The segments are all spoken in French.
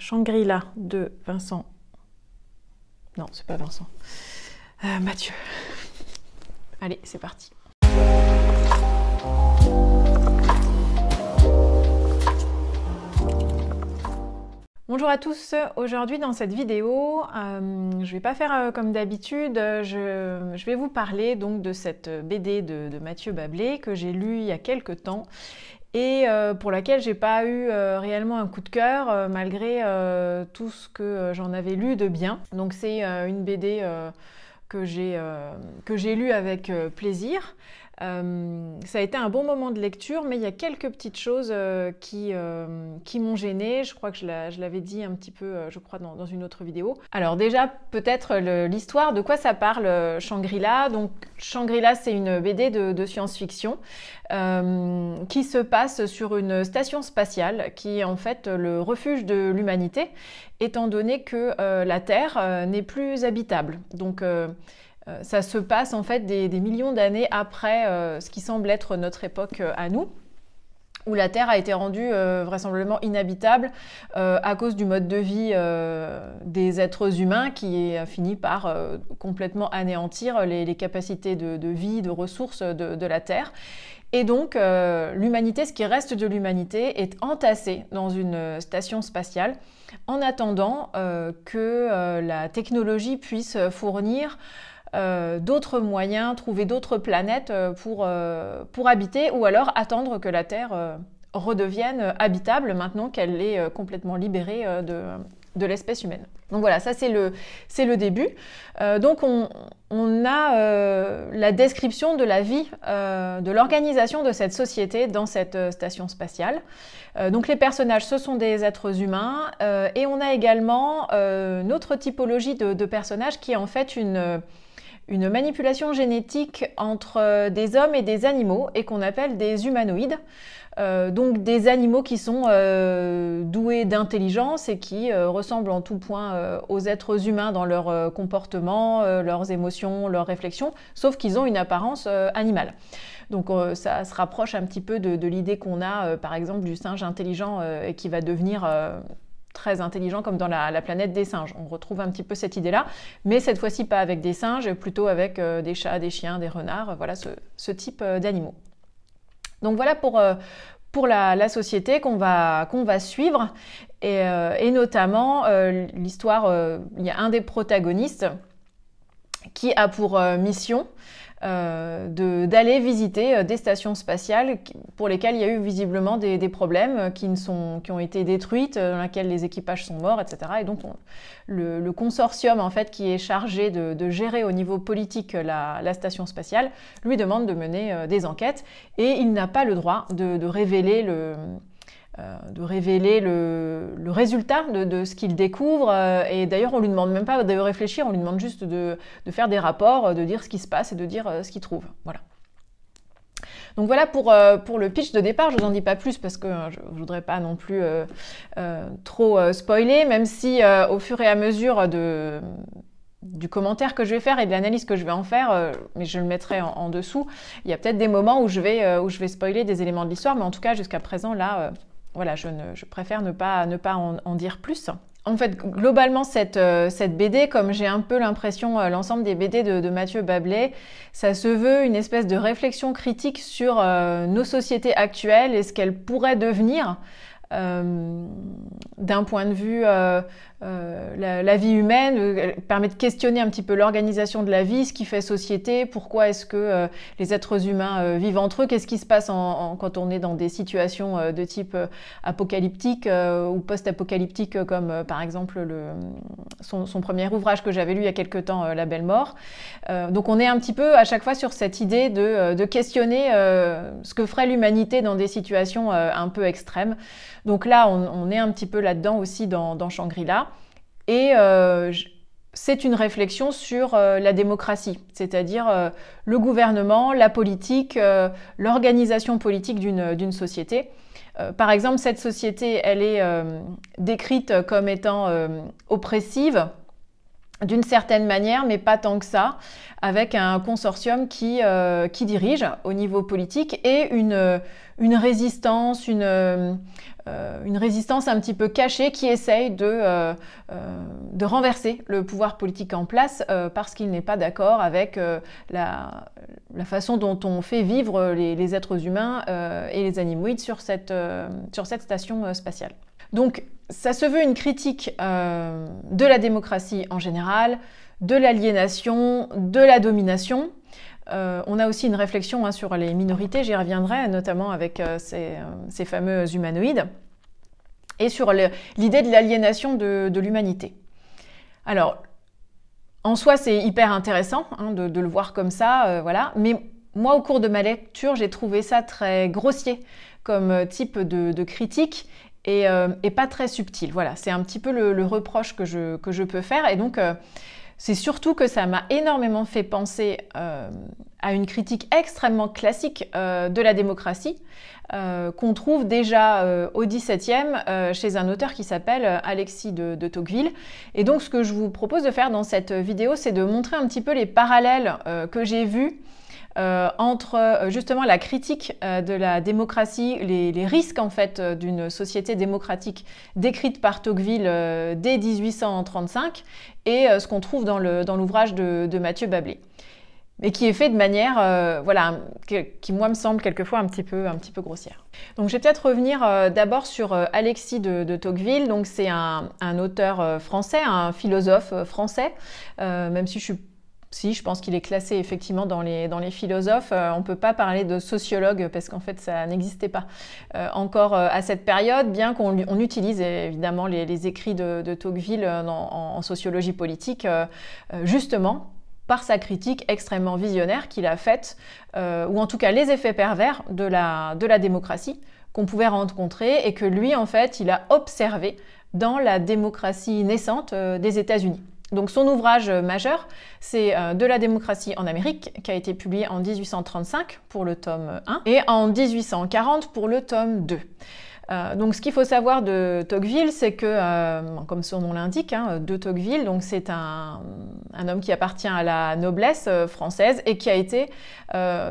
Shangri-La de Vincent. Non, c'est pas Vincent. Euh, Mathieu. Allez, c'est parti. Bonjour à tous, aujourd'hui dans cette vidéo, euh, je ne vais pas faire euh, comme d'habitude, je, vais vous parler donc de cette BD de, Mathieu Bablé que j'ai lu il y a quelques temps et euh, pour laquelle j'ai pas eu euh, réellement un coup de cœur euh, malgré tout ce que j'en avais lu de bien. Donc c'est une BD que j'ai lue avec plaisir. Euh, ça a été un bon moment de lecture, mais il y a quelques petites choses euh, qui, euh, qui m'ont gênée. Je crois que je l'avais dit un petit peu, je crois, dans, une autre vidéo. Alors déjà, peut-être l'histoire, de quoi ça parle Shangri-La Donc Shangri-La, c'est une BD de, de science-fiction qui se passe sur une station spatiale qui est en fait le refuge de l'humanité, étant donné que la Terre n'est plus habitable. Donc euh, ça se passe en fait des, millions d'années après euh, ce qui semble être notre époque euh, à nous où la Terre a été rendue vraisemblablement inhabitable à cause du mode de vie des êtres humains qui a fini par complètement anéantir les, capacités de, vie, de ressources de, de la Terre. Et donc, l'humanité, ce qui reste de l'humanité, est entassée dans une station spatiale en attendant que la technologie puisse fournir euh, d'autres moyens, trouver d'autres planètes euh, pour, euh, pour, habiter, ou alors attendre que la Terre redevienne habitable maintenant qu'elle est complètement libérée de, de l'espèce humaine. Donc voilà, ça c'est le, c'est le début. Euh, donc on, on a euh, la description de la vie, euh, de l'organisation de cette société dans cette station spatiale. donc les personnages, ce sont des êtres humains et on a également une autre typologie de, de personnages qui est en fait une une manipulation génétique entre euh, des hommes et des animaux et qu'on appelle des humanoïdes. Euh, donc des animaux qui sont euh, doués d'intelligence et qui ressemblent en tout point aux êtres humains dans leur comportement, leurs émotions, leurs réflexions, sauf qu'ils ont une apparence animale. Donc ça se rapproche un petit peu de, de l'idée qu'on a, par exemple, du singe intelligent qui va devenir très intelligent comme dans la, planète des singes. On retrouve un petit peu cette idée-là, mais cette fois-ci pas avec des singes, plutôt avec euh, des chats, des chiens, des renards, voilà ce, type euh, d'animaux. Donc voilà pour, euh, pour la, société qu'on va, qu'on va suivre, et notamment l'histoire, il y a un des protagonistes qui a pour mission euh, d'aller visiter euh, des stations spatiales pour lesquelles il y a eu visiblement des, des problèmes euh, qui, ne sont, qui ont été détruites, dans lesquelles les équipages sont morts, etc. Et donc le, consortium en fait qui est chargé de, gérer au niveau politique la, station spatiale lui demande de mener des enquêtes et il n'a pas le droit de, de révéler le euh, de révéler le, résultat de, ce qu'il découvre. Euh, et d'ailleurs, on ne lui demande même pas de réfléchir, on lui demande juste de, faire des rapports, euh, de dire ce qui se passe et de dire ce qu'il trouve. Voilà. Donc voilà pour, pour le pitch de départ, je ne vous en dis pas plus parce que je ne voudrais pas non plus trop spoiler, même si au fur et à mesure de, du commentaire que je vais faire et de l'analyse que je vais en faire, mais je le mettrai en, dessous. Il y a peut-être des moments où je, vais, où je vais spoiler des éléments de l'histoire, mais en tout cas, jusqu'à présent, là, voilà, je, préfère ne pas, en, dire plus. En fait, globalement, cette, euh, BD, comme j'ai un peu l'impression, euh, l'ensemble des BD de, Mathieu Bablé, ça se veut une espèce de réflexion critique sur euh, nos sociétés actuelles et ce qu'elles pourraient devenir. Euh, d'un point de vue euh, euh, la, vie humaine, permet de questionner un petit peu l'organisation de la vie, ce qui fait société, pourquoi est-ce que les êtres humains vivent entre eux, qu'est-ce qui se passe quand on est dans des situations de type apocalyptique ou post-apocalyptique, comme par exemple son, premier ouvrage que j'avais lu il y a quelques temps, La Belle Mort. donc on est un petit peu à chaque fois sur cette idée de questionner ce que ferait l'humanité dans des situations un peu extrêmes. Donc là, on, est un petit peu là-dedans aussi dans, Shangri-La. Et euh, c'est une réflexion sur euh, la démocratie, c'est-à-dire euh, le gouvernement, la politique, l'organisation politique d'une société. par exemple, cette société, elle est décrite comme étant oppressive d'une certaine manière, mais pas tant que ça, avec un consortium qui dirige au niveau politique et une une résistance, euh, euh, une, résistance un petit peu cachée qui essaye de, euh, de renverser le pouvoir politique en place parce qu'il n'est pas d'accord avec la, façon dont on fait vivre les, êtres humains et les animoïdes sur cette, sur cette station spatiale. Donc ça se veut une critique de la démocratie en général, de l'aliénation, de la domination, euh, on a aussi une réflexion hein, sur les minorités, j'y reviendrai, notamment avec euh, euh, ces, fameux humanoïdes, et sur l'idée de l'aliénation de, l'humanité. Alors, en soi, c'est hyper intéressant hein, de, le voir comme ça, voilà, mais moi, au cours de ma lecture, j'ai trouvé ça très grossier comme type de, critique et, pas très subtil. Voilà, c'est un petit peu le, reproche que je, que je, peux faire, et donc... C'est surtout que ça m'a énormément fait penser euh, à une critique extrêmement classique euh, de la démocratie euh, qu'on trouve déjà au XVIIe chez un auteur qui s'appelle Alexis de, de, Tocqueville. Et donc ce que je vous propose de faire dans cette vidéo, c'est de montrer un petit peu les parallèles que j'ai vus euh, entre euh, justement la critique euh, de la démocratie, les, risques en fait d'une société démocratique décrite par Tocqueville dès 1835 et ce qu'on trouve dans l'ouvrage de, Mathieu Bablé. Mais qui est fait de manière, voilà, qui moi me semble quelquefois un petit peu, un petit peu grossière. Donc je vais peut-être revenir d'abord sur Alexis de, Tocqueville. Donc c'est un, un, auteur français, un philosophe français, même si je suis si, je pense qu'il est classé effectivement dans les, dans les philosophes. Euh, on ne peut pas parler de sociologue parce qu'en fait, ça n'existait pas euh, encore euh, à cette période, bien qu'on utilise évidemment les, écrits de, Tocqueville en, sociologie politique, justement par sa critique extrêmement visionnaire qu'il a faite, ou en tout cas les effets pervers de la, de la démocratie qu'on pouvait rencontrer et que lui, en fait, il a observé dans la démocratie naissante des États-Unis. Donc son ouvrage majeur, c'est euh, De la démocratie en Amérique, qui a été publié en 1835 pour le tome 1 et en 1840 pour le tome 2. Euh, donc ce qu'il faut savoir de Tocqueville, c'est que, euh, comme son nom l'indique, hein, de Tocqueville, donc c'est un, homme qui appartient à la noblesse française et qui a été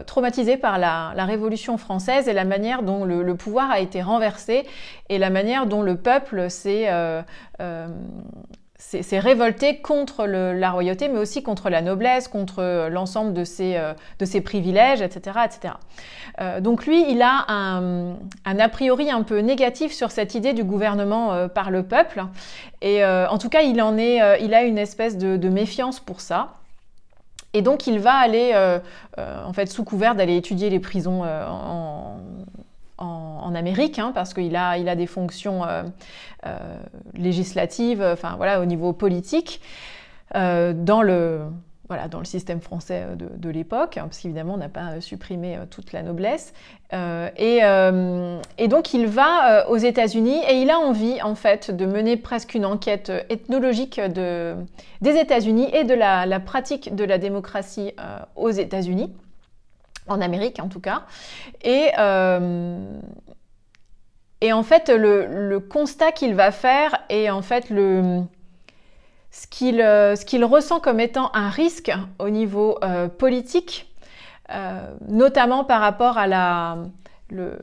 traumatisé par la, Révolution française et la manière dont le, pouvoir a été renversé et la manière dont le peuple s'est c'est révolté contre la royauté, mais aussi contre la noblesse, contre euh, l'ensemble de, ces euh, de ses, privilèges, etc. etc. Euh, donc lui, il a un, a priori un peu négatif sur cette idée du gouvernement par le peuple, et en tout cas, il, en est, il a une espèce de, méfiance pour ça. Et donc, il va aller, en fait, sous couvert d'aller étudier les prisons en, en, Amérique, hein, parce qu'il a, il a des fonctions euh, euh, législatives, enfin voilà, au niveau politique, euh, dans le voilà, dans le système français de, l'époque, hein, parce qu'évidemment, on n'a pas supprimé toute la noblesse. et, donc, il va aux États-Unis et il a envie, en fait, de mener presque une enquête ethnologique des États-Unis et de la, pratique de la démocratie aux États-Unis en Amérique en tout cas. Et, euh, en fait, le, constat qu'il va faire et en fait le, euh, ce qu'il ressent comme étant un risque au niveau euh, politique, notamment par rapport à la, le,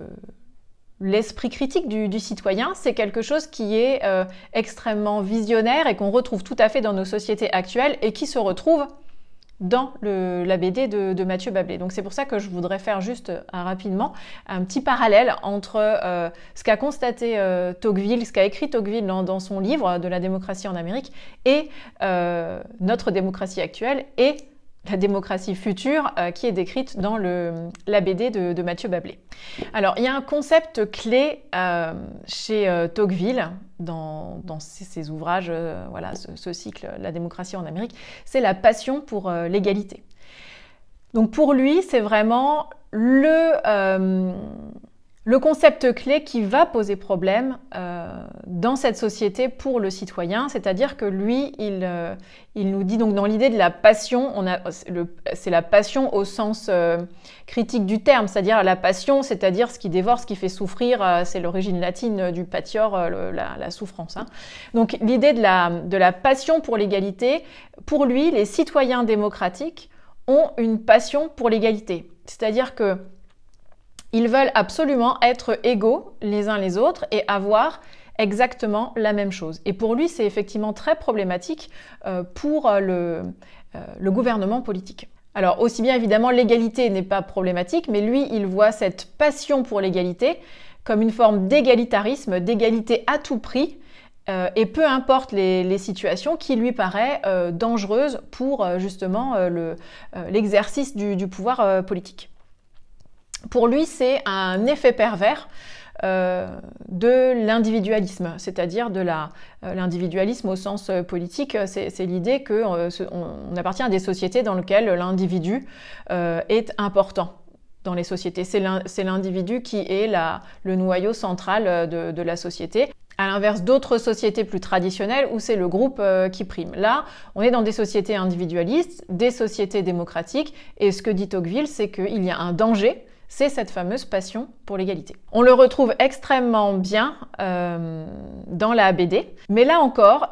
l'esprit critique du, citoyen, c'est quelque chose qui est extrêmement visionnaire et qu'on retrouve tout à fait dans nos sociétés actuelles et qui se retrouve dans le, la BD de, Mathieu Bablé. Donc c'est pour ça que je voudrais faire juste euh, rapidement un petit parallèle entre euh, ce qu'a constaté euh, Tocqueville, ce qu'a écrit Tocqueville dans, son livre de la démocratie en Amérique et notre démocratie actuelle et la démocratie future euh, qui est décrite dans le, la BD de, Mathieu Bablé. Alors, il y a un concept clé euh, chez euh, Tocqueville, dans, ses, ouvrages, voilà, ce, cycle, La démocratie en Amérique, c'est la passion pour l'égalité. Donc pour lui, c'est vraiment le, le concept clé qui va poser problème euh, dans cette société pour le citoyen, c'est-à-dire que lui, il, euh, il, nous dit donc dans l'idée de la passion, c'est la passion au sens euh, critique du terme, c'est-à-dire la passion, c'est-à-dire ce qui dévore, ce qui fait souffrir, c'est l'origine latine du patior, la, souffrance. Hein. Donc l'idée de la, de la passion pour l'égalité, pour lui, les citoyens démocratiques ont une passion pour l'égalité, c'est-à-dire que ils veulent absolument être égaux les uns les autres et avoir exactement la même chose. Et pour lui, c'est effectivement très problématique euh, pour euh, euh, le, gouvernement politique. Alors aussi bien évidemment l'égalité n'est pas problématique, mais lui il voit cette passion pour l'égalité comme une forme d'égalitarisme, d'égalité à tout prix, et peu importe les, situations qui lui paraît dangereuses dangereuse pour justement l'exercice du, pouvoir politique. Pour lui, c'est un effet pervers euh, de l'individualisme, c'est-à-dire de euh, l'individualisme au sens euh, politique, c'est l'idée qu'on appartient à des sociétés dans lesquelles l'individu est important dans les sociétés. C'est l'individu qui est le noyau central de, de la société. À l'inverse d'autres sociétés plus traditionnelles où c'est le groupe qui prime. Là, on est dans des sociétés individualistes, des sociétés démocratiques, et ce que dit Tocqueville, c'est qu'il y a un danger c'est cette fameuse passion pour l'égalité. On le retrouve extrêmement bien euh, dans la ABD, mais là encore,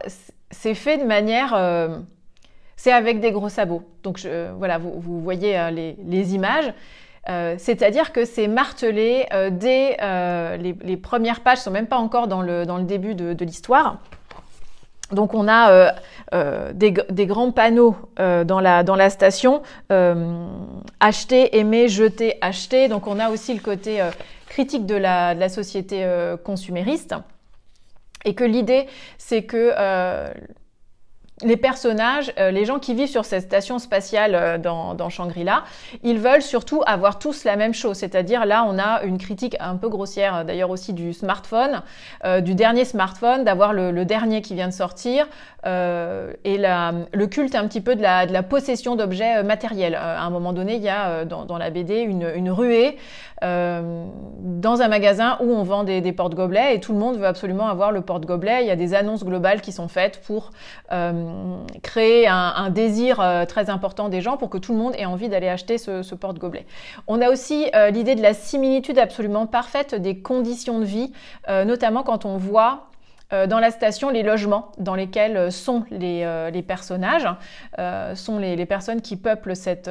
c'est fait de manière... Euh, c'est avec des gros sabots. Donc euh, voilà, vous, voyez hein, les, images. C'est-à-dire que c'est martelé dès les, premières pages, sont même pas encore dans le, début de l'histoire. Donc on a euh, euh, des, grands panneaux euh, dans, la, dans la station, acheter, aimer, jeter, acheter. Donc on a aussi le côté critique de la, de la société consumériste. Et que l'idée, c'est que les personnages, euh, les gens qui vivent sur cette station spatiale euh, dans, Shangri-La, ils veulent surtout avoir tous la même chose. C'est-à-dire là, on a une critique un peu grossière euh, d'ailleurs aussi du smartphone, du dernier smartphone, d'avoir le, dernier qui vient de sortir et le culte un petit peu de la, de la possession d'objets matériels. à un moment donné, il y a dans, la BD une, ruée dans un magasin où on vend des, porte-gobelets et tout le monde veut absolument avoir le porte-gobelet. Il y a des annonces globales qui sont faites pour créer un, désir euh, très important des gens pour que tout le monde ait envie d'aller acheter ce, porte-gobelet. On a aussi euh, l'idée de la similitude absolument parfaite des conditions de vie, euh, notamment quand on voit dans la station les logements dans lesquels sont les, personnages, sont les, les, personnes qui peuplent cette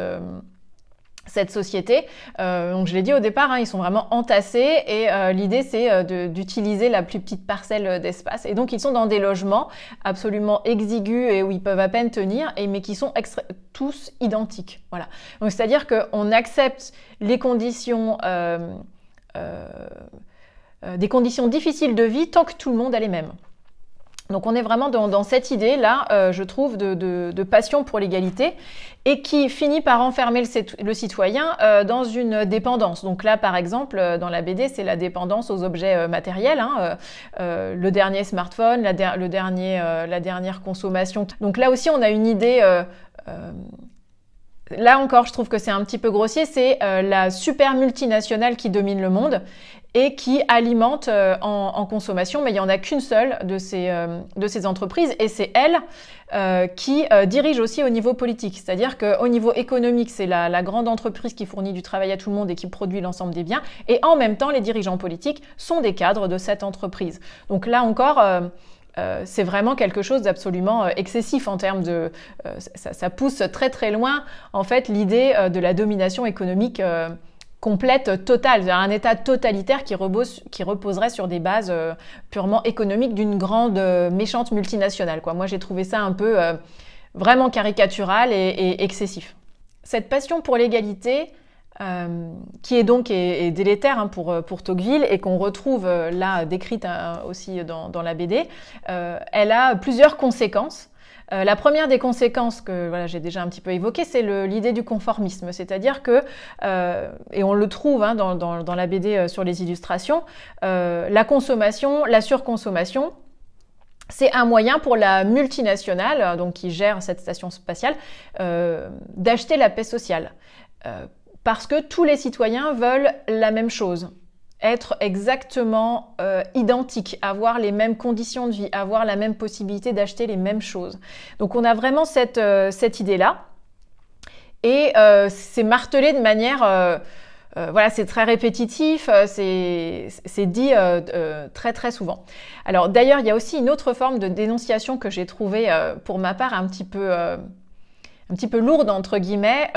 cette société. Euh, donc je l'ai dit au départ, hein, ils sont vraiment entassés et euh, l'idée c'est euh, d'utiliser la plus petite parcelle d'espace. Et donc ils sont dans des logements absolument exigus et où ils peuvent à peine tenir, et, mais qui sont tous identiques. Voilà. Donc c'est-à-dire qu'on accepte les conditions des conditions difficiles de vie tant que tout le monde a les mêmes. Donc on est vraiment dans, cette idée-là, euh, je trouve, de, passion pour l'égalité et qui finit par enfermer le, citoyen euh, dans une dépendance. Donc là, par exemple, euh, dans la BD, c'est la dépendance aux objets matériels, hein, le dernier smartphone, la, dernière consommation. Donc là aussi, on a une idée là encore, je trouve que c'est un petit peu grossier, c'est la super multinationale qui domine le monde et qui alimente euh, en, consommation, mais il n'y en a qu'une seule de ces, euh, de ces entreprises, et c'est elle euh, qui dirige aussi au niveau politique. C'est-à-dire qu'au niveau économique, c'est la, grande entreprise qui fournit du travail à tout le monde et qui produit l'ensemble des biens, et en même temps, les dirigeants politiques sont des cadres de cette entreprise. Donc là encore... c'est vraiment quelque chose d'absolument excessif en termes de... Ça, ça, pousse très très loin en fait l'idée de la domination économique complète, euh, totale, un État totalitaire qui, qui reposerait sur des bases euh, purement économiques d'une grande euh, méchante multinationale. Quoi. Moi, j'ai trouvé ça un peu vraiment caricatural et, excessif. Cette passion pour l'égalité, qui est donc délétère hein, pour, Tocqueville et qu'on retrouve là décrite hein, aussi dans, dans, la BD, elle a plusieurs conséquences euh, la première des conséquences que j'ai déjà un petit peu évoquées, c'est l'idée du conformisme. C'est-à-dire que, euh, et on le trouve hein, dans, la BD euh, sur les illustrations, la consommation, la surconsommation, c'est un moyen pour la multinationale, donc qui gère cette station spatiale, d'acheter la paix sociale. parce que tous les citoyens veulent la même chose être exactement euh, identique, avoir les mêmes conditions de vie, avoir la même possibilité d'acheter les mêmes choses. Donc on a vraiment cette, euh, cette idée-là. Et euh, c'est martelé de manière... Euh, voilà, c'est très répétitif, c'est dit très très souvent. Alors d'ailleurs, il y a aussi une autre forme de dénonciation que j'ai trouvée pour ma part un petit peu, un petit peu lourde, entre guillemets,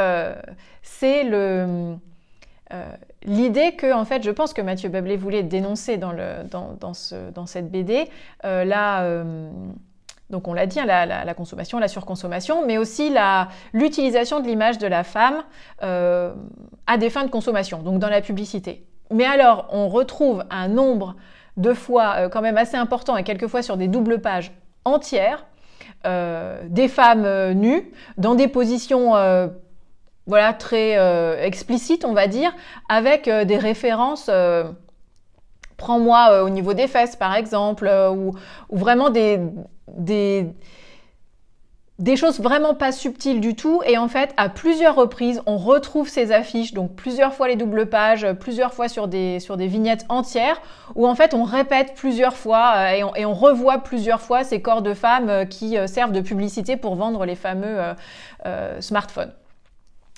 c'est le l'idée que, en fait, je pense que Mathieu Bablé voulait dénoncer dans, cette BD, euh, euh, donc on l'a dit, hein, la, consommation, la surconsommation, mais aussi l'utilisation de l'image de la femme euh, à des fins de consommation, donc dans la publicité. Mais alors, on retrouve un nombre de fois quand même assez important, et quelquefois sur des doubles pages entières, des femmes nues, dans des positions voilà, très euh, explicite, on va dire, avec euh, des références. Euh, prends-moi au niveau des fesses, par exemple, ou, vraiment des, des, choses vraiment pas subtiles du tout. Et en fait, à plusieurs reprises, on retrouve ces affiches, donc plusieurs fois les doubles pages, plusieurs fois sur des, vignettes entières, où en fait on répète plusieurs fois et on, revoit plusieurs fois ces corps de femmes qui servent de publicité pour vendre les fameux smartphones.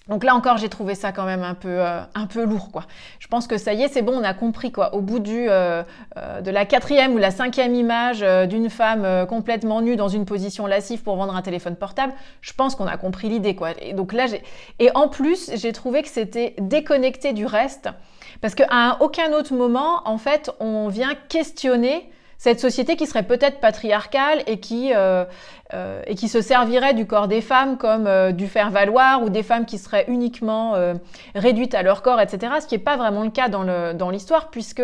Donc là encore, j'ai trouvé ça quand même un peu, euh, un peu lourd, quoi. Je pense que ça y est, c'est bon, on a compris, quoi. Au bout du, euh, euh, de la quatrième ou la cinquième image d'une femme complètement nue dans une position lascive pour vendre un téléphone portable, je pense qu'on a compris l'idée, quoi. Et donc là, j'ai... Et en plus, j'ai trouvé que c'était déconnecté du reste, parce qu'à aucun autre moment, en fait, on vient questionner cette société qui serait peut-être patriarcale et qui euh, euh, et qui se servirait du corps des femmes comme euh, du faire valoir ou des femmes qui seraient uniquement euh, réduites à leur corps, etc. Ce qui n'est pas vraiment le cas dans le dans l'histoire puisque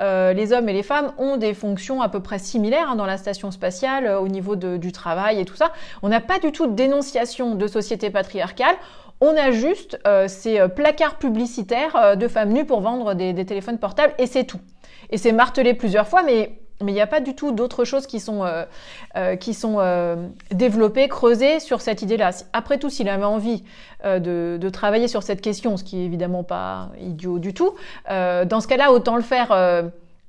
euh, les hommes et les femmes ont des fonctions à peu près similaires hein, dans la station spatiale au niveau de, du travail et tout ça. On n'a pas du tout de dénonciation de société patriarcale. On a juste ces placards publicitaires de femmes nues pour vendre des, des téléphones portables et c'est tout. Et c'est martelé plusieurs fois, mais mais il n'y a pas du tout d'autres choses qui sont, euh, euh, qui sont euh, développées, creusées sur cette idée-là. Après tout, s'il avait envie de, travailler sur cette question, ce qui n'est évidemment pas idiot du tout, dans ce cas-là, autant le faire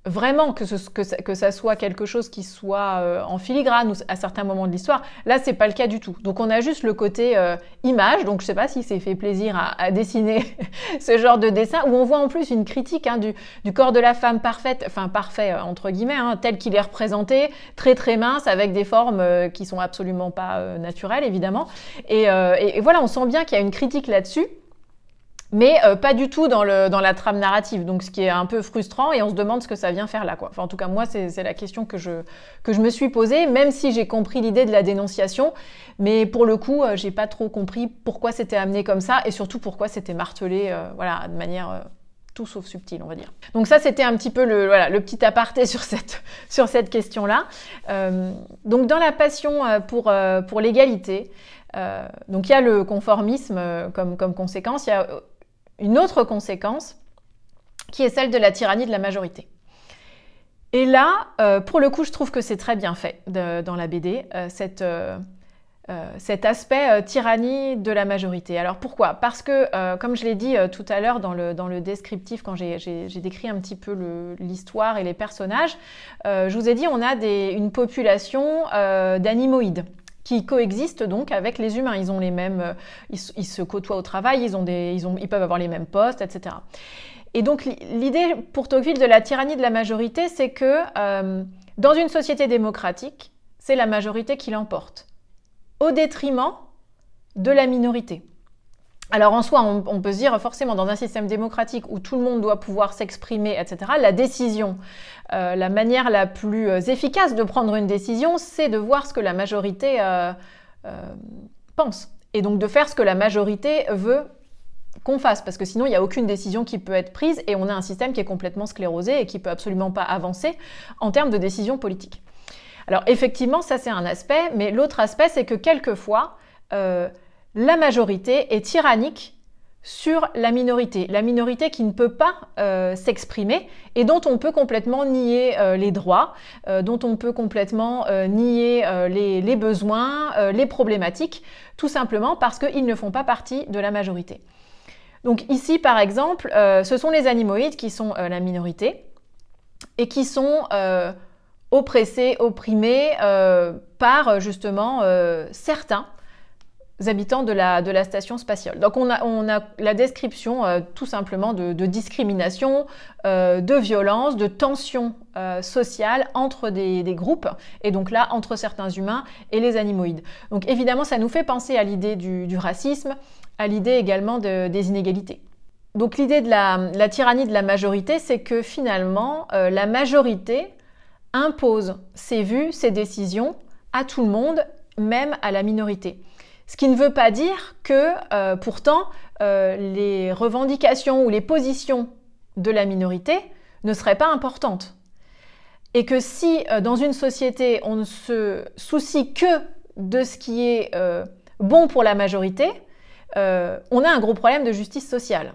vraiment que, ce, que, ça, que, ça, soit quelque chose qui soit euh, en filigrane ou à certains moments de l'histoire. Là, c'est pas le cas du tout. Donc, on a juste le côté euh, image. Donc, je sais pas si c'est fait plaisir à, à dessiner ce genre de dessin où on voit en plus une critique hein, du, du, corps de la femme parfaite, enfin parfait euh, entre guillemets, hein, tel qu'il est représenté, très très mince avec des formes qui sont absolument pas naturelles évidemment. Et, et voilà, on sent bien qu'il y a une critique là-dessus mais euh, pas du tout dans, le, dans la trame narrative. Donc, ce qui est un peu frustrant et on se demande ce que ça vient faire là, quoi. en tout cas, moi, c'est la question que je, que je me suis posée, même si j'ai compris l'idée de la dénonciation. Mais pour le coup, euh, j'ai pas trop compris pourquoi c'était amené comme ça et surtout pourquoi c'était martelé, euh, voilà, de manière tout sauf subtile, on va dire. Donc ça, c'était un petit peu le, voilà, le petit aparté sur cette, sur cette question-là. donc dans la passion pour, pour l'égalité, donc il y a le conformisme comme, comme conséquence, il y une autre conséquence qui est celle de la tyrannie de la majorité. Et là, euh, pour le coup, je trouve que c'est très bien fait dans la BD, euh, euh, cet aspect tyrannie de la majorité. Alors pourquoi Parce que, comme je l'ai dit tout à l'heure dans le, descriptif, quand j'ai décrit un petit peu l'histoire et les personnages, je vous ai dit, on a une population d'animoïdes qui coexistent donc avec les humains. Ils ont les mêmes, euh, ils, se côtoient au travail, ils, ont des, ils, ont, ils peuvent avoir les mêmes postes, etc. Et donc l'idée pour Tocqueville de la tyrannie de la majorité, c'est que euh, dans une société démocratique, c'est la majorité qui l'emporte, au détriment de la minorité. Alors en soi, on, on, peut se dire forcément dans un système démocratique où tout le monde doit pouvoir s'exprimer, etc., la décision euh, la manière la plus euh, efficace de prendre une décision, c'est de voir ce que la majorité euh, pense. Et donc de faire ce que la majorité veut qu'on fasse, parce que sinon il n'y a aucune décision qui peut être prise et on a un système qui est complètement sclérosé et qui peut absolument pas avancer en termes de décision politique. Alors effectivement, ça c'est un aspect, mais l'autre aspect c'est que quelquefois, la majorité est tyrannique sur la minorité, la minorité qui ne peut pas euh, s'exprimer et dont on peut complètement nier euh, les droits, euh, dont on peut complètement nier les, les, besoins, les problématiques, tout simplement parce qu'ils ne font pas partie de la majorité. Donc ici, par exemple, ce sont les animoïdes qui sont la minorité et qui sont oppressés, opprimés par justement certains habitants de la, station spatiale. Donc on a, la description euh, tout simplement de, discrimination, euh, de violence, de tension euh, sociale entre des, des, groupes, et donc là entre certains humains et les animoïdes. Donc évidemment ça nous fait penser à l'idée du, racisme, à l'idée également des inégalités. Donc l'idée de la, la, tyrannie de la majorité, c'est que finalement la majorité impose ses vues, ses décisions à tout le monde, même à la minorité. Ce qui ne veut pas dire que euh, pourtant euh, les revendications ou les positions de la minorité ne seraient pas importantes. Et que si euh, dans une société on ne se soucie que de ce qui est bon pour la majorité, on a un gros problème de justice sociale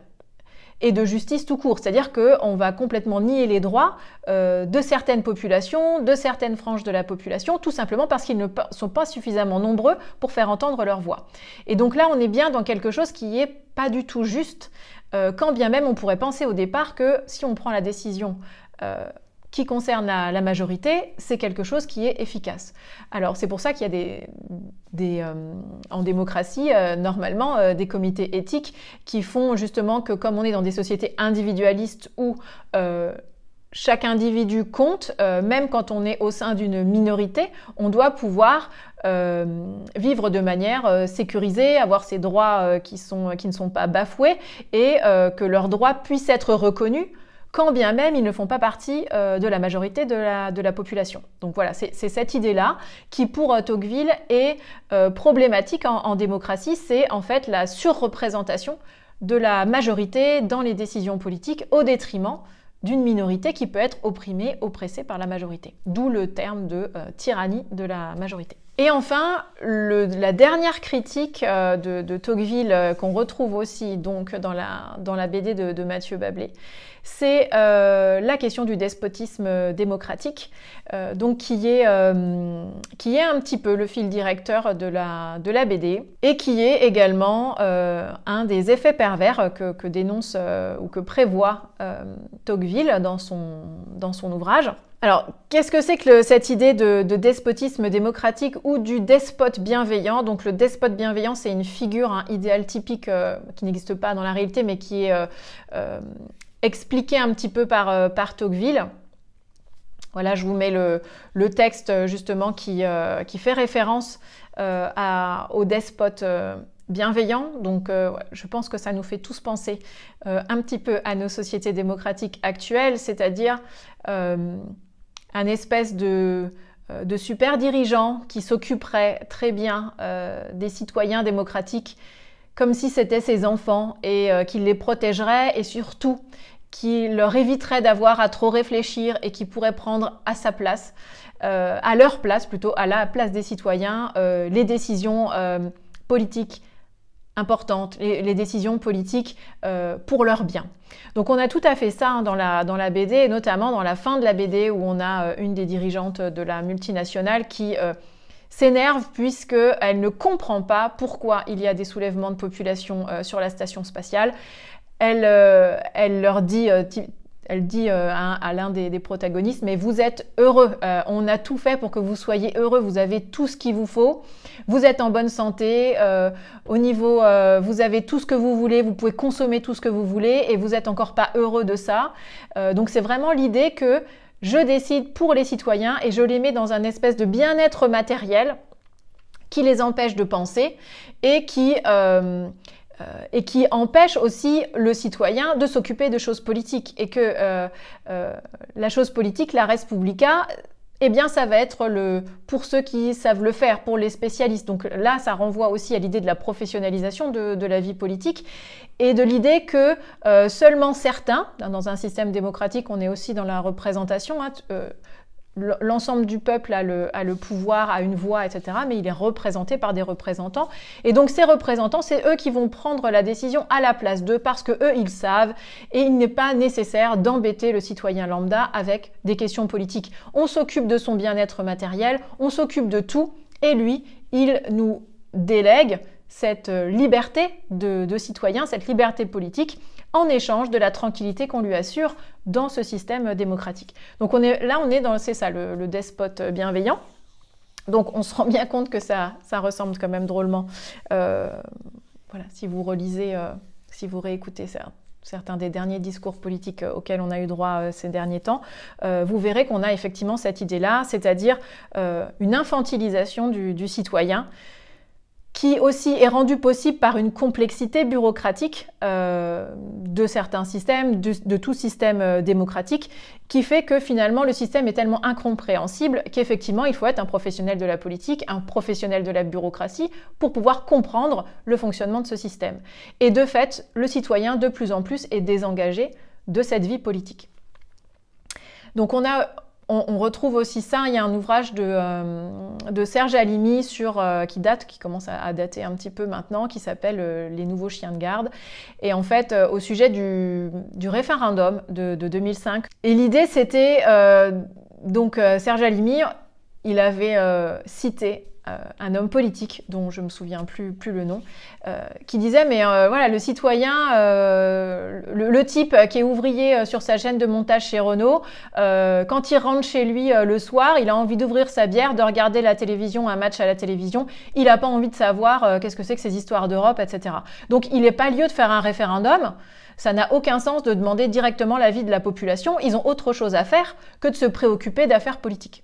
et de justice tout court. C'est-à-dire qu'on va complètement nier les droits euh, de certaines populations, de certaines franges de la population, tout simplement parce qu'ils ne sont pas suffisamment nombreux pour faire entendre leur voix. Et donc là, on est bien dans quelque chose qui n'est pas du tout juste, euh, quand bien même on pourrait penser au départ que si on prend la décision euh, qui concerne la, majorité, c'est quelque chose qui est efficace. Alors c'est pour ça qu'il y a des, euh, en démocratie euh, normalement euh, des comités éthiques qui font justement que comme on est dans des sociétés individualistes où chaque individu compte, même quand on est au sein d'une minorité, on doit pouvoir vivre de manière sécurisée, avoir ses droits sont, qui ne sont pas bafoués et que leurs droits puissent être reconnus quand bien même ils ne font pas partie euh, de la majorité de la, population. Donc voilà, c'est cette idée-là qui, pour euh, Tocqueville, est euh, problématique en, démocratie, c'est en fait la surreprésentation de la majorité dans les décisions politiques au détriment d'une minorité qui peut être opprimée, oppressée par la majorité. D'où le terme de tyrannie de la majorité. Et enfin, la dernière critique de, Tocqueville qu'on retrouve aussi donc dans la, BD de, de Mathieu Bablé, c'est euh, la question du despotisme démocratique, euh, donc qui est, euh, qui est un petit peu le fil directeur de la, de la BD, et qui est également un des effets pervers que, dénonce ou que prévoit Tocqueville dans son, dans son ouvrage. Alors, qu'est-ce que c'est que cette idée de, despotisme démocratique ou du despote bienveillant Donc, le despote bienveillant, c'est une figure, un idéal typique qui n'existe pas dans la réalité, mais qui est expliqué un petit peu euh, par, Tocqueville. Voilà, je vous mets le, texte euh, justement euh, qui, fait référence euh, à, au despote bienveillant. Donc je pense que ça nous fait tous penser un petit peu à nos sociétés démocratiques actuelles, c'est-à-dire un espèce de, de super dirigeant qui s'occuperait très bien des citoyens démocratiques comme si c'était ses enfants et euh, qu'il les protégerait et surtout qu'il leur éviterait d'avoir à trop réfléchir et qu'il pourrait prendre à sa place, euh, à leur place plutôt, à la place des citoyens, euh, les décisions politiques importantes, les, décisions politiques pour leur bien. Donc on a tout à fait ça hein, dans, la, dans la BD, et notamment dans la fin de la BD où on a une des dirigeantes de la multinationale qui s'énerve puisqu'elle ne comprend pas pourquoi il y a des soulèvements de population euh, sur la station spatiale. Elle, euh, elle leur dit, euh, elle dit à, l'un des, des, protagonistes, mais vous êtes heureux, on a tout fait pour que vous soyez heureux, vous avez tout ce qu'il vous faut, vous êtes en bonne santé, au niveau, vous avez tout ce que vous voulez, vous pouvez consommer tout ce que vous voulez et vous n'êtes encore pas heureux de ça. donc c'est vraiment l'idée que je décide pour les citoyens et je les mets dans un espèce de bien-être matériel qui les empêche de penser et qui, euh, euh, et qui empêche aussi le citoyen de s'occuper de choses politiques. Et que euh, la chose politique, la res eh bien ça va être le pour ceux qui savent le faire, pour les spécialistes. Donc là, ça renvoie aussi à l'idée de la professionnalisation de, la vie politique et de l'idée que euh, seulement certains, dans un système démocratique, on est aussi dans la représentation, hein, euh, l'ensemble du peuple a le, pouvoir, a une voix, etc. Mais il est représenté par des représentants. Et donc ces représentants, c'est eux qui vont prendre la décision à la place d'eux parce que eux, ils savent et il n'est pas nécessaire d'embêter le citoyen lambda avec des questions politiques. On s'occupe de son bien-être matériel, on s'occupe de tout et lui, il nous délègue cette euh, liberté de, citoyen, cette liberté politique, en échange de la tranquillité qu'on lui assure dans ce système euh, démocratique. Donc là, on est dans, c'est ça, le, despote euh, bienveillant. Donc on se rend bien compte que ça, ressemble quand même drôlement. voilà, si vous relisez, si vous réécoutez certains des derniers discours politiques auxquels on a eu droit ces derniers temps, vous verrez qu'on a effectivement cette idée-là, c'est-à-dire une infantilisation du citoyen qui aussi est rendu possible par une complexité bureaucratique euh, de certains systèmes, de, tout système euh, démocratique, qui fait que finalement le système est tellement incompréhensible qu'effectivement il faut être un professionnel de la politique, un professionnel de la bureaucratie pour pouvoir comprendre le fonctionnement de ce système. Et de fait, le citoyen de plus en plus est désengagé de cette vie politique. Donc on a on, retrouve aussi ça. Il y a un ouvrage de, euh, Serge Alimi sur, euh, qui date, qui commence à, dater un petit peu maintenant, qui s'appelle euh, Les nouveaux chiens de garde. Et en fait, au sujet du, référendum de, de, 2005. Et l'idée, c'était donc Serge Alimi, il avait cité euh, un homme politique dont je me souviens plus, le nom, euh, qui disait mais euh, voilà le citoyen, le, le, type qui est ouvrier sur sa chaîne de montage chez Renault, quand il rentre chez lui le soir, il a envie d'ouvrir sa bière, de regarder la télévision, un match à la télévision, il n'a pas envie de savoir qu'est-ce que c'est que ces histoires d'Europe, etc. Donc il n'est pas lieu de faire un référendum. Ça n'a aucun sens de demander directement l'avis de la population. Ils ont autre chose à faire que de se préoccuper d'affaires politiques.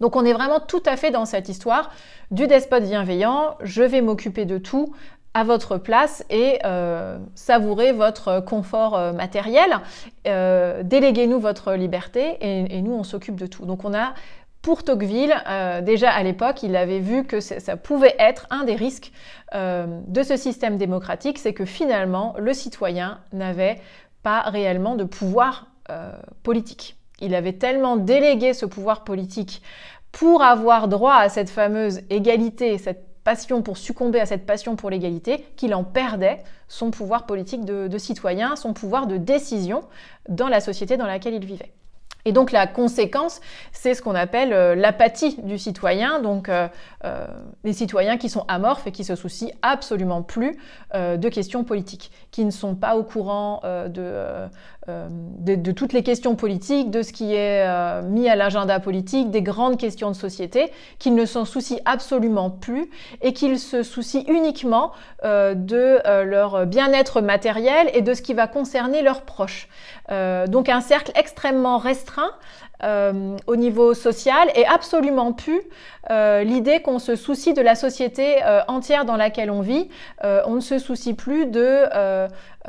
Donc on est vraiment tout à fait dans cette histoire du despote bienveillant, je vais m'occuper de tout à votre place et euh, savourez votre confort euh, matériel, euh, déléguez-nous votre liberté et, et nous on s'occupe de tout. Donc on a pour Tocqueville, euh, déjà à l'époque, il avait vu que ça pouvait être un des risques euh, de ce système démocratique, c'est que finalement le citoyen n'avait pas réellement de pouvoir politique il avait tellement délégué ce pouvoir politique pour avoir droit à cette fameuse égalité, cette passion pour succomber à cette passion pour l'égalité, qu'il en perdait son pouvoir politique de, citoyen, son pouvoir de décision dans la société dans laquelle il vivait. Et donc la conséquence, c'est ce qu'on appelle euh, l'apathie du citoyen, donc euh, euh, les citoyens qui sont amorphes et qui se soucient absolument plus de questions politiques, qui ne sont pas au courant de euh, de, toutes les questions politiques, de ce qui est euh, mis à l'agenda politique, des grandes questions de société, qu'ils ne s'en soucient absolument plus et qu'ils se soucient uniquement euh, de leur bien-être matériel et de ce qui va concerner leurs proches. donc un cercle extrêmement restreint euh, au niveau social et absolument plus euh, l'idée qu'on se soucie de la société euh, entière dans laquelle on vit. on ne se soucie plus de,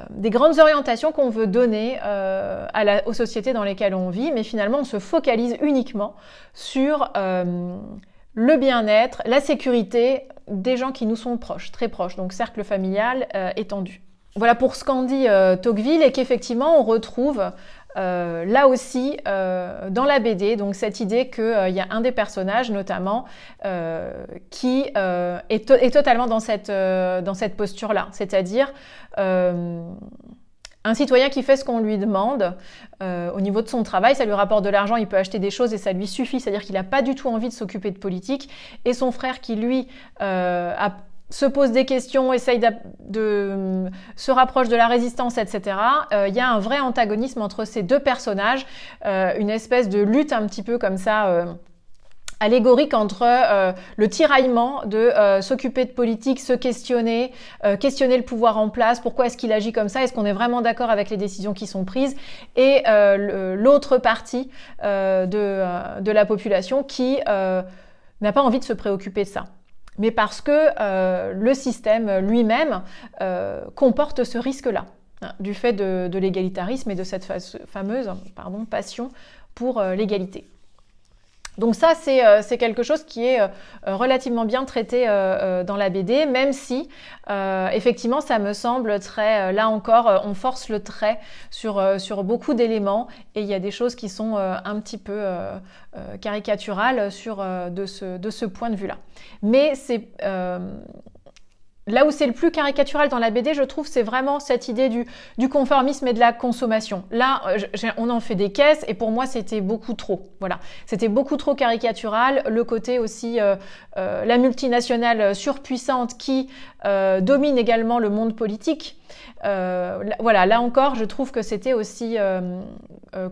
des grandes orientations qu'on veut donner à la, aux sociétés dans lesquelles on vit, mais finalement on se focalise uniquement sur le bien-être, la sécurité des gens qui nous sont proches, très proches, donc cercle familial étendu. Voilà pour ce qu'en dit Tocqueville et qu'effectivement on retrouve euh, là aussi euh, dans la BD, donc cette idée qu'il euh, y a un des personnages notamment qui est, totalement dans cette, dans cette posture-là, c'est-à-dire un citoyen qui fait ce qu'on lui demande au niveau de son travail, ça lui rapporte de l'argent, il peut acheter des choses et ça lui suffit, c'est-à-dire qu'il n'a pas du tout envie de s'occuper de politique. Et son frère qui, lui, a, se pose des questions, essaye de, se rapproche de la résistance, etc. Euh, il y a un vrai antagonisme entre ces deux personnages, euh, une espèce de lutte un petit peu comme ça. Euh, allégorique entre le tiraillement de s'occuper de politique, se questionner, questionner le pouvoir en place, pourquoi est-ce qu'il agit comme ça, est-ce qu'on est vraiment d'accord avec les décisions qui sont prises, et l'autre partie de, la population qui n'a pas envie de se préoccuper de ça mais parce que euh, le système lui-même euh, comporte ce risque-là, hein, du fait de, de l'égalitarisme et de cette fameuse pardon, passion pour euh, l'égalité. Donc ça, euh, c'est quelque chose qui est euh, relativement bien traité euh, dans la BD, même si effectivement ça me semble très, là encore, on force le trait sur, sur beaucoup d'éléments et il y a des choses qui sont un petit peu caricaturales sur, de ce, de, ce, point de vue-là. Mais c'est Là où c'est le plus caricatural dans la BD, je trouve, c'est vraiment cette idée du, conformisme et de la consommation. Là, euh, on en fait des caisses et pour moi, c'était beaucoup trop. Voilà, c'était beaucoup trop caricatural. Le côté aussi, euh, euh, la multinationale surpuissante qui domine également le monde politique. voilà, là encore, je trouve que c'était aussi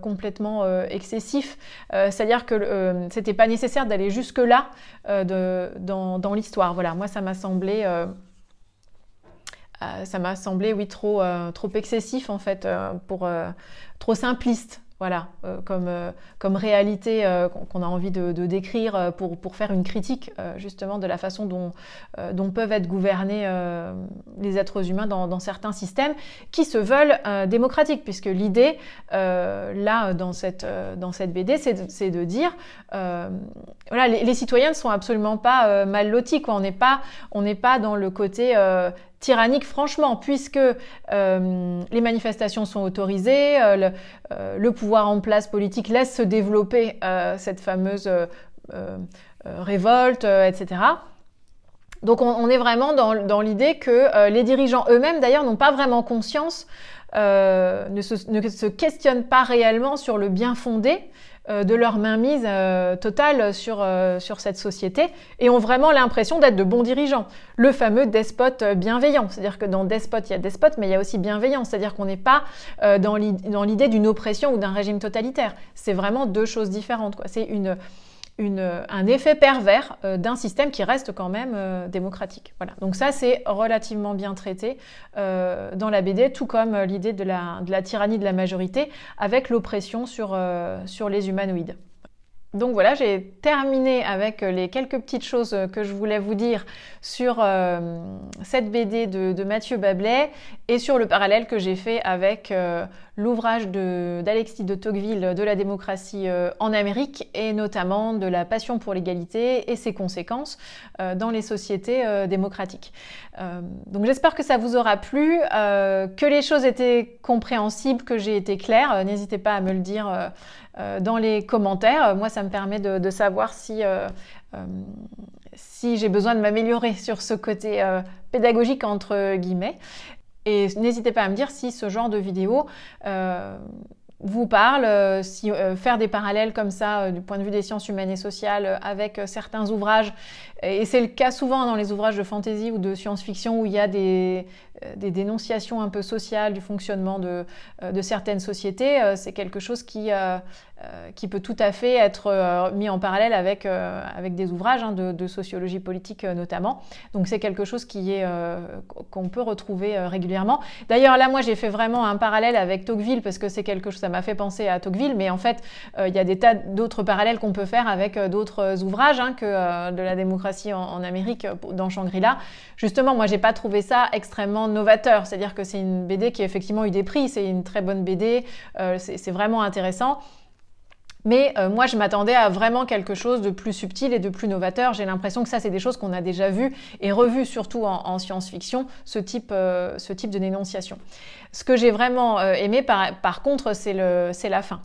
complètement excessif. C'est-à-dire que c'était pas nécessaire d'aller jusque là dans l'histoire. Voilà, moi, ça m'a semblé euh, ça m'a semblé, oui, trop, euh, trop excessif, en fait, euh, pour, trop simpliste, voilà, comme, réalité qu'on a envie de, décrire pour, faire une critique, justement, de la façon dont, dont peuvent être gouvernés les êtres humains dans, certains systèmes qui se veulent démocratiques, puisque l'idée, là, dans cette, dans cette BD, c'est de, dire, voilà, les, citoyens ne sont absolument pas mal lotis, quoi. On n'est pas, on pas dans le côté tyrannique, franchement, puisque euh, les manifestations sont autorisées, euh, euh, le, pouvoir en place politique laisse se développer cette fameuse révolte, etc. Donc on, est vraiment dans, dans l'idée que les dirigeants eux-mêmes, d'ailleurs, n'ont pas vraiment conscience, ne, se, questionnent pas réellement sur le bien fondé euh, de leur mainmise euh, totale sur, euh, sur cette société et ont vraiment l'impression d'être de bons dirigeants. Le fameux despote bienveillant, c'est-à-dire que dans despote, il y a despote, mais il y a aussi bienveillant, c'est-à-dire qu'on n'est pas dans l'idée d'une oppression ou d'un régime totalitaire. C'est vraiment deux choses différentes. C'est une un effet pervers euh, d'un système qui reste quand même euh, démocratique. Voilà. Donc ça, c'est relativement bien traité euh, dans la BD, tout comme l'idée de la, tyrannie de la majorité avec l'oppression sur, sur les humanoïdes. Donc voilà, j'ai terminé avec les quelques petites choses que je voulais vous dire sur cette BD de, Mathieu Bablet et sur le parallèle que j'ai fait avec l'ouvrage d'Alexis de, Tocqueville de la démocratie euh, en Amérique et notamment de la passion pour l'égalité et ses conséquences euh, dans les sociétés euh, démocratiques. donc j'espère que ça vous aura plu, que les choses étaient compréhensibles, que j'ai été claire. N'hésitez pas à me le dire dans les commentaires. Moi, ça me permet de, savoir si, si j'ai besoin de m'améliorer sur ce côté pédagogique, entre guillemets. Et n'hésitez pas à me dire si ce genre de vidéo euh, vous parle, euh, si euh, faire des parallèles comme ça du point de vue des sciences humaines et sociales avec certains ouvrages, et c'est le cas souvent dans les ouvrages de fantasy ou de science-fiction où il y a des, euh, des dénonciations un peu sociales du fonctionnement de, euh, certaines sociétés, euh, c'est quelque chose qui, qui peut tout à fait être mis en parallèle avec, avec des ouvrages hein, de, sociologie politique notamment. Donc c'est quelque chose qui est qu'on peut retrouver régulièrement. D'ailleurs là, moi j'ai fait vraiment un parallèle avec Tocqueville parce que c'est quelque chose, ça m'a fait penser à Tocqueville, mais en fait il y a des tas d'autres parallèles qu'on peut faire avec d'autres ouvrages hein, que de la démocratie en, en Amérique dans Shangri-La. Justement, moi j'ai pas trouvé ça extrêmement novateur. C'est-à-dire que c'est une BD qui a effectivement eu des prix, c'est une très bonne BD, euh, c'est vraiment intéressant. Mais euh, moi, je m'attendais à vraiment quelque chose de plus subtil et de plus novateur. J'ai l'impression que ça, c'est des choses qu'on a déjà vues et revues, surtout en, science-fiction, ce, euh, ce, type de dénonciation. Ce que j'ai vraiment aimé, par, contre, c'est la fin.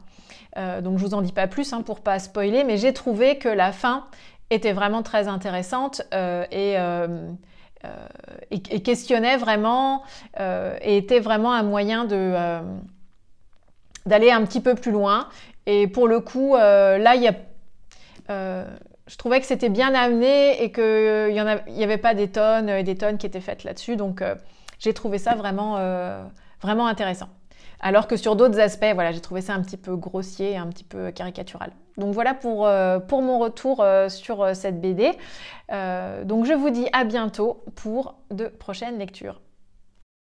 donc, je vous en dis pas plus hein, pour pas spoiler, mais j'ai trouvé que la fin était vraiment très intéressante et euh, et, questionnait vraiment euh, et était vraiment un moyen de euh, d'aller un petit peu plus loin. Et pour le coup, là, y a, je trouvais que c'était bien amené et qu'il n'y avait pas des tonnes et des tonnes qui étaient faites là-dessus. Donc, j'ai trouvé ça vraiment, vraiment intéressant. Alors que sur d'autres aspects, voilà, j'ai trouvé ça un petit peu grossier, un petit peu caricatural. Donc voilà pour, euh, pour mon retour euh, sur euh, cette BD. donc je vous dis à bientôt pour de prochaines lectures.